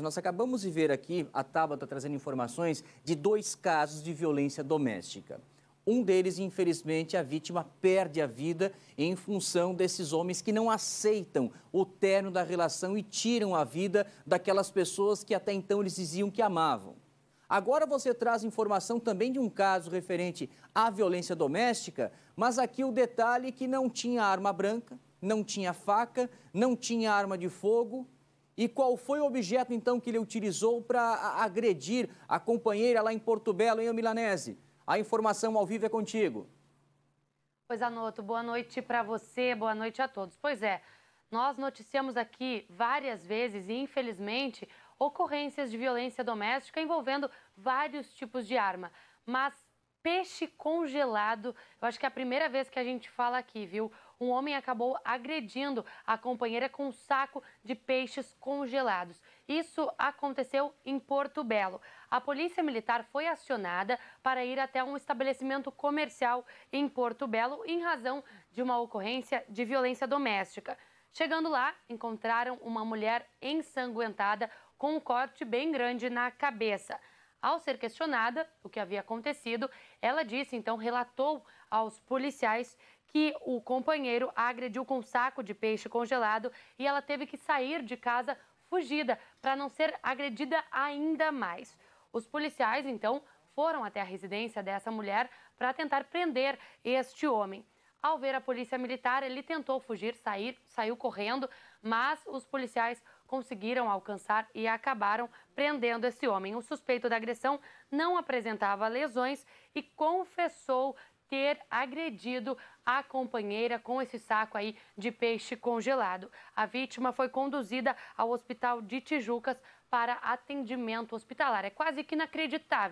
Nós acabamos de ver aqui, a tábua tá trazendo informações de dois casos de violência doméstica. Um deles, infelizmente, a vítima perde a vida em função desses homens que não aceitam o terno da relação e tiram a vida daquelas pessoas que até então eles diziam que amavam. Agora você traz informação também de um caso referente à violência doméstica, mas aqui o detalhe é que não tinha arma branca, não tinha faca, não tinha arma de fogo, e qual foi o objeto, então, que ele utilizou para agredir a companheira lá em Porto Belo, em Milanese? A informação ao vivo é contigo. Pois, Anoto, boa noite para você, boa noite a todos. Pois é, nós noticiamos aqui várias vezes e, infelizmente, ocorrências de violência doméstica envolvendo vários tipos de arma. Mas peixe congelado. Eu acho que é a primeira vez que a gente fala aqui, viu? Um homem acabou agredindo a companheira com um saco de peixes congelados. Isso aconteceu em Porto Belo. A polícia militar foi acionada para ir até um estabelecimento comercial em Porto Belo em razão de uma ocorrência de violência doméstica. Chegando lá, encontraram uma mulher ensanguentada com um corte bem grande na cabeça. Ao ser questionada o que havia acontecido, ela disse, então, relatou aos policiais que o companheiro a agrediu com um saco de peixe congelado e ela teve que sair de casa fugida para não ser agredida ainda mais. Os policiais, então, foram até a residência dessa mulher para tentar prender este homem. Ao ver a polícia militar, ele tentou fugir, sair, saiu correndo, mas os policiais conseguiram alcançar e acabaram prendendo esse homem. O suspeito da agressão não apresentava lesões e confessou ter agredido a companheira com esse saco aí de peixe congelado. A vítima foi conduzida ao hospital de Tijucas para atendimento hospitalar. É quase que inacreditável.